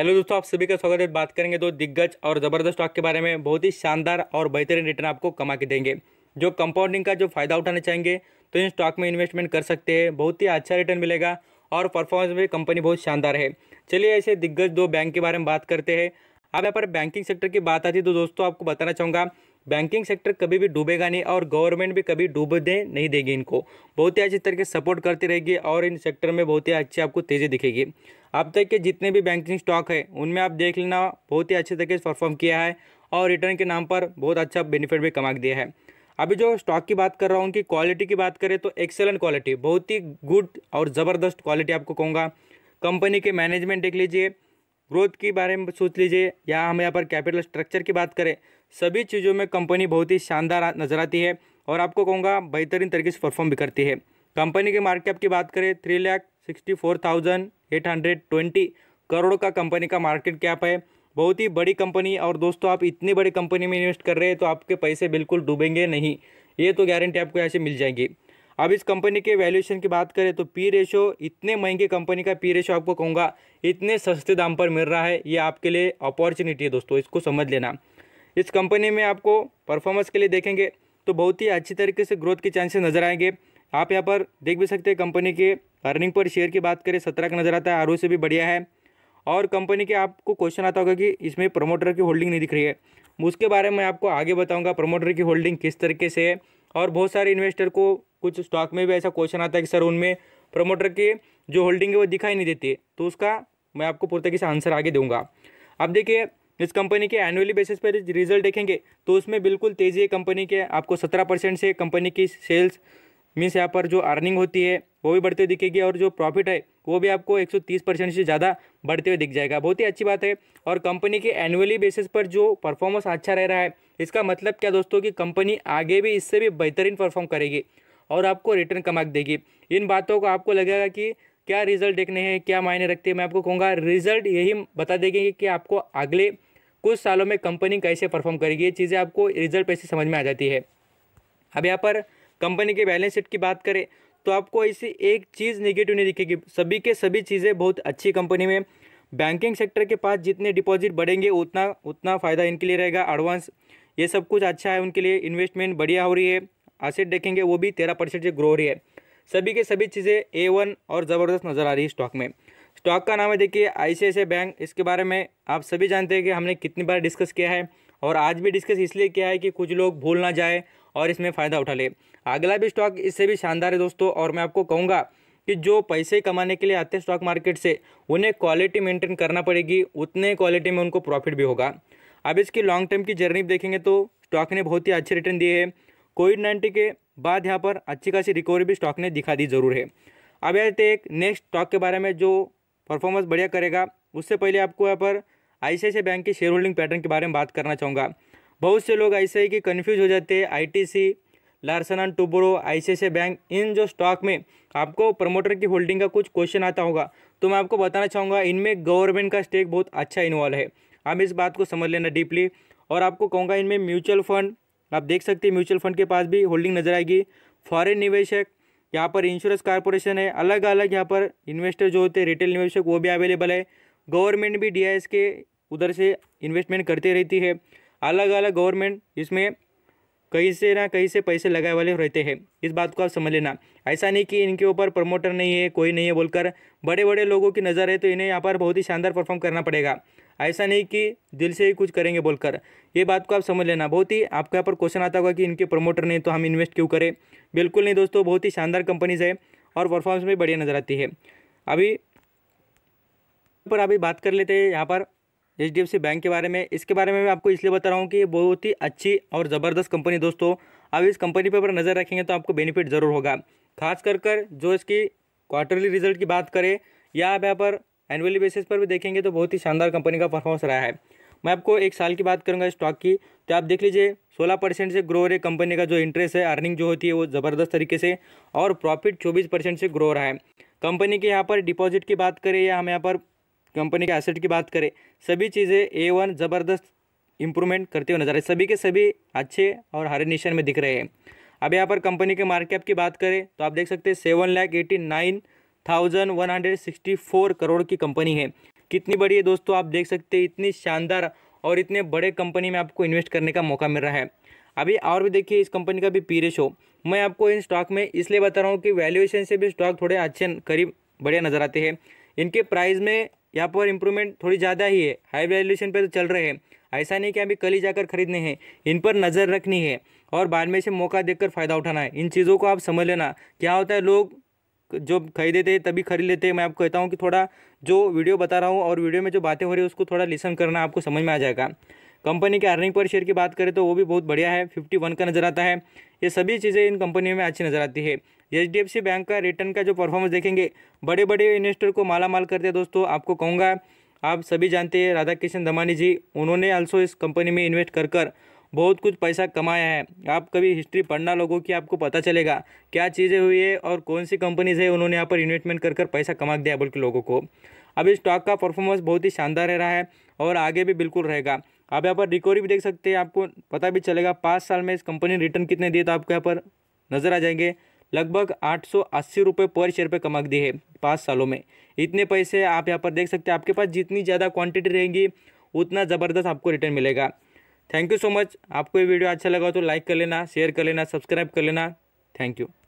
hello दोस्तों आप सभी का स्वागत है बात करेंगे दो दिग्गज और ज़बरदस्त स्टॉक के बारे में बहुत ही शानदार और बेहतरीन रिटर्न आपको कमा के देंगे जो कंपाउंडिंग का जो फ़ायदा उठाना चाहेंगे तो इन स्टॉक में इन्वेस्टमेंट कर सकते हैं बहुत ही अच्छा रिटर्न मिलेगा और परफॉर्मेंस में कंपनी बहुत शानदार है चलिए ऐसे दिग्गज दो बैंक के बारे में बात करते हैं अब यहाँ पर बैंकिंग सेक्टर की बात आती है तो दोस्तों आपको बताना चाहूँगा बैंकिंग सेक्टर कभी भी डूबेगा नहीं और गवर्नमेंट भी कभी डूबने नहीं देगी इनको बहुत ही अच्छे तरीके सपोर्ट करती रहेगी और इन सेक्टर में बहुत ही अच्छी आपको तेज़ी दिखेगी अब तक के जितने भी बैंकिंग स्टॉक है उनमें आप देख लेना बहुत ही अच्छे तरीके से परफॉर्म किया है और रिटर्न के नाम पर बहुत अच्छा बेनिफिट भी कमा दिया है अभी जो स्टॉक की बात कर रहा हूँ उनकी क्वालिटी की बात करें तो एक्सेलेंट क्वालिटी बहुत ही गुड और ज़बरदस्त क्वालिटी आपको कहूँगा कंपनी के मैनेजमेंट देख लीजिए ग्रोथ के बारे में सोच लीजिए या हम यहाँ पर कैपिटल स्ट्रक्चर की बात करें सभी चीज़ों में कंपनी बहुत ही शानदार नज़र आती है और आपको कहूँगा बेहतरीन तरीके से परफॉर्म भी करती है कंपनी के मार्केट कैप की बात करें three lakh sixty four thousand eight hundred twenty crore का कंपनी का मार्केट कैप है बहुत ही बड़ी कंपनी और दोस्तों आप इतनी बड़ी कंपनी में इन्वेस्ट कर रहे हैं तो आपके पैसे बिल्कुल डूबेंगे नहीं ये तो गारंटी आपको यहाँ से मिल जाएंगी अब इस कंपनी के वैल्यूएशन की बात करें तो पी रेशो इतने महंगे कंपनी का पी रेशो आपको कहूँगा इतने सस्ते दाम पर मिल रहा है ये आपके लिए अपॉर्चुनिटी है दोस्तों इसको समझ लेना इस कंपनी में आपको परफॉर्मेंस के लिए देखेंगे तो बहुत ही अच्छी तरीके से ग्रोथ के चांसेस नज़र आएंगे आप यहाँ पर देख भी सकते हैं कंपनी के अर्निंग पर शेयर की बात करें सत्रह का नज़र आता है आर से भी बढ़िया है और कंपनी के आपको क्वेश्चन आता होगा कि इसमें प्रमोटर की होल्डिंग नहीं दिख रही है उसके बारे में आपको आगे बताऊंगा प्रमोटर की होल्डिंग किस तरीके से है और बहुत सारे इन्वेस्टर को कुछ स्टॉक में भी ऐसा क्वेश्चन आता है कि सर उनमें प्रमोटर के जो होल्डिंग है वो दिखाई नहीं देती तो उसका मैं आपको तरीके से आंसर आगे दूंगा अब देखिए इस कंपनी के एनुअली बेसिस पर रिजल्ट देखेंगे तो उसमें बिल्कुल तेज़ी है कंपनी के आपको सत्रह परसेंट से कंपनी की सेल्स मीन्स यहाँ पर जो अर्निंग होती है वो भी बढ़ते हुए दिखेगी और जो प्रॉफिट है वो भी आपको 130 परसेंट से ज़्यादा बढ़ते हुए दिख जाएगा बहुत ही अच्छी बात है और कंपनी के एनुअली बेसिस पर जो परफॉर्मेंस अच्छा रह रहा है इसका मतलब क्या दोस्तों कि कंपनी आगे भी इससे भी बेहतरीन परफॉर्म करेगी और आपको रिटर्न कमा देगी इन बातों को आपको लगेगा कि क्या रिजल्ट देखने हैं क्या मायने रखते हैं मैं आपको कहूँगा रिजल्ट यही बता देगी कि आपको अगले कुछ सालों में कंपनी कैसे परफॉर्म करेगी ये चीज़ें आपको रिजल्ट पैसे समझ में आ जाती है अब यहाँ पर कंपनी के बैलेंस शीट की बात करें तो आपको ऐसी एक चीज़ निगेटिव नहीं दिखेगी सभी के सभी चीज़ें बहुत अच्छी कंपनी में बैंकिंग सेक्टर के पास जितने डिपॉजिट बढ़ेंगे उतना उतना फ़ायदा इनके लिए रहेगा एडवांस ये सब कुछ अच्छा है उनके लिए इन्वेस्टमेंट बढ़िया हो रही है एसिड देखेंगे वो भी तेरह परसेंट से ग्रो हो रही है सभी के सभी चीज़ें ए वन और ज़बरदस्त नज़र आ रही है स्टॉक में स्टॉक का नाम है देखिए आई बैंक इसके बारे में आप सभी जानते हैं कि हमने कितनी बार डिस्कस किया है और आज भी डिस्कस इसलिए किया है कि कुछ लोग भूल ना जाए और इसमें फ़ायदा उठा ले अगला भी स्टॉक इससे भी शानदार है दोस्तों और मैं आपको कहूँगा कि जो पैसे कमाने के लिए आते हैं स्टॉक मार्केट से उन्हें क्वालिटी मेंटेन करना पड़ेगी उतने क्वालिटी में उनको प्रॉफिट भी होगा अब इसकी लॉन्ग टर्म की जर्नी देखेंगे तो स्टॉक ने बहुत ही अच्छे रिटर्न दिए हैं कोविड नाइन्टीन के बाद यहाँ पर अच्छी खासी रिकवरी भी स्टॉक ने दिखा दी जरूर है अब यहाँ एक नेक्स्ट स्टॉक के बारे में जो परफॉर्मेंस बढ़िया करेगा उससे पहले आपको यहाँ पर आई बैंक की शेयर होल्डिंग पैटर्न के बारे में बात करना चाहूँगा बहुत से लोग ऐसे ही कि कन्फ्यूज हो जाते हैं ITC Larsen and Toubro ICICI bank इन जो स्टॉक में आपको प्रमोटर की होल्डिंग का कुछ क्वेश्चन आता होगा तो मैं आपको बताना चाहूँगा इनमें गवर्नमेंट का स्टेक बहुत अच्छा इन्वॉल्व है आप इस बात को समझ लेना डीपली और आपको कहूँगा इनमें म्यूचुअल फंड आप देख सकते हैं म्यूचुअल फंड के पास भी होल्डिंग नजर आएगी फॉरेन निवेशक यहाँ पर इंश्योरेंस कॉरपोरेशन है अलग अलग यहाँ पर इन्वेस्टर जो होते हैं रिटेल निवेशक वो भी अवेलेबल है गवर्नमेंट भी डी के उधर से इन्वेस्टमेंट करते रहती है अलग अलग गवर्नमेंट इसमें कहीं से ना कहीं से पैसे लगाए वाले रहते हैं इस बात को आप समझ लेना ऐसा नहीं कि इनके ऊपर प्रमोटर नहीं है कोई नहीं है बोलकर बड़े बड़े लोगों की नज़र है तो इन्हें यहाँ पर बहुत ही शानदार परफॉर्म करना पड़ेगा ऐसा नहीं कि दिल से ही कुछ करेंगे बोलकर ये बात को आप समझ लेना बहुत ही आपके यहाँ पर क्वेश्चन आता होगा कि इनके प्रमोटर नहीं तो हम इन्वेस्ट क्यों करें बिल्कुल नहीं दोस्तों बहुत ही शानदार कंपनीज़ है और परफॉर्मेंस भी बढ़िया नज़र आती है अभी पर अभी बात कर लेते हैं यहाँ पर एच बैंक के बारे में इसके बारे में मैं आपको इसलिए बता रहा हूँ कि ये बहुत ही अच्छी और ज़बरदस्त कंपनी दोस्तों आप इस कंपनी पर अगर नज़र रखेंगे तो आपको बेनिफिट ज़रूर होगा खास कर कर जो इसकी क्वार्टरली रिजल्ट की बात करें या आप यहाँ पर एनुअली बेसिस पर भी देखेंगे तो बहुत ही शानदार कंपनी का परफॉर्मेंस रहा है मैं आपको एक साल की बात करूंगा स्टॉक की तो आप देख लीजिए 16 परसेंट से ग्रो हो रही कंपनी का जो इंटरेस्ट है अर्निंग जो होती है वो ज़बरदस्त तरीके से और प्रॉफिट 24 परसेंट से ग्रो रहा है कंपनी के यहाँ पर डिपॉजिट की बात करें या हम यहाँ पर कंपनी के एसेट की बात करें सभी चीज़ें ए वन ज़बरदस्त इंप्रूवमेंट करते हुए नजर आए सभी के सभी अच्छे और हरे निशान में दिख रहे हैं अब यहाँ पर कंपनी के मार्केट कैप की बात करें तो आप देख सकते हैं seven lakh eighty nine thousand one hundred sixty four crore की कंपनी है कितनी बड़ी है दोस्तों आप देख सकते हैं इतनी शानदार और इतने बड़े कंपनी में आपको इन्वेस्ट करने का मौका मिल रहा है अभी और भी देखिए इस कंपनी का भी पी रेशो मैं आपको इन स्टॉक में इसलिए बता रहा हूँ कि वैल्यूएशन से भी स्टॉक थोड़े अच्छे करीब बढ़िया नज़र आते हैं इनके प्राइस में यहाँ पर इंप्रूवमेंट थोड़ी ज़्यादा ही है हाई वैल्यूशन पे तो चल रहे हैं ऐसा नहीं कि अभी कल ही जाकर खरीदने हैं इन पर नज़र रखनी है और बाद में से मौका देखकर फ़ायदा उठाना है इन चीज़ों को आप समझ लेना क्या होता है लोग जो खरीदते हैं तभी खरीद लेते हैं मैं आपको कहता हूँ कि थोड़ा जो वीडियो बता रहा हूँ और वीडियो में जो बातें हो रही है उसको थोड़ा लिसन करना आपको समझ में आ जाएगा कंपनी के अर्निंग पर शेयर की बात करें तो वो भी बहुत बढ़िया है फिफ्टी वन का नज़र आता है ये सभी चीज़ें इन कंपनियों में अच्छी नज़र आती है एच बैंक का रिटर्न का जो परफॉर्मेंस देखेंगे बड़े बड़े इन्वेस्टर को माला माल करते हैं दोस्तों आपको कहूँगा आप सभी जानते हैं राधा किशन दमानी जी उन्होंने ऑल्सो इस कंपनी में इन्वेस्ट कर कर बहुत कुछ पैसा कमाया है आप कभी हिस्ट्री पढ़ना लोगों की आपको पता चलेगा क्या चीज़ें हुई है और कौन सी कंपनीज है उन्होंने यहाँ पर इन्वेस्टमेंट कर कर पैसा कमा दिया बल्कि लोगों को अब इस स्टॉक का परफॉर्मेंस बहुत ही शानदार रह रहा है और आगे भी बिल्कुल रहेगा आप यहाँ पर रिकवरी भी देख सकते हैं आपको पता भी चलेगा पाँच साल में इस कंपनी ने रिटर्न कितने दिए तो आपको यहाँ पर नज़र आ जाएंगे लगभग आठ सौ अस्सी रुपये पर शेयर पे कमा दिए है पाँच सालों में इतने पैसे आप यहाँ पर देख सकते हैं आपके पास जितनी ज़्यादा क्वांटिटी रहेगी उतना ज़बरदस्त आपको रिटर्न मिलेगा थैंक यू सो मच आपको ये वीडियो अच्छा लगा तो लाइक कर लेना शेयर कर लेना सब्सक्राइब कर लेना थैंक यू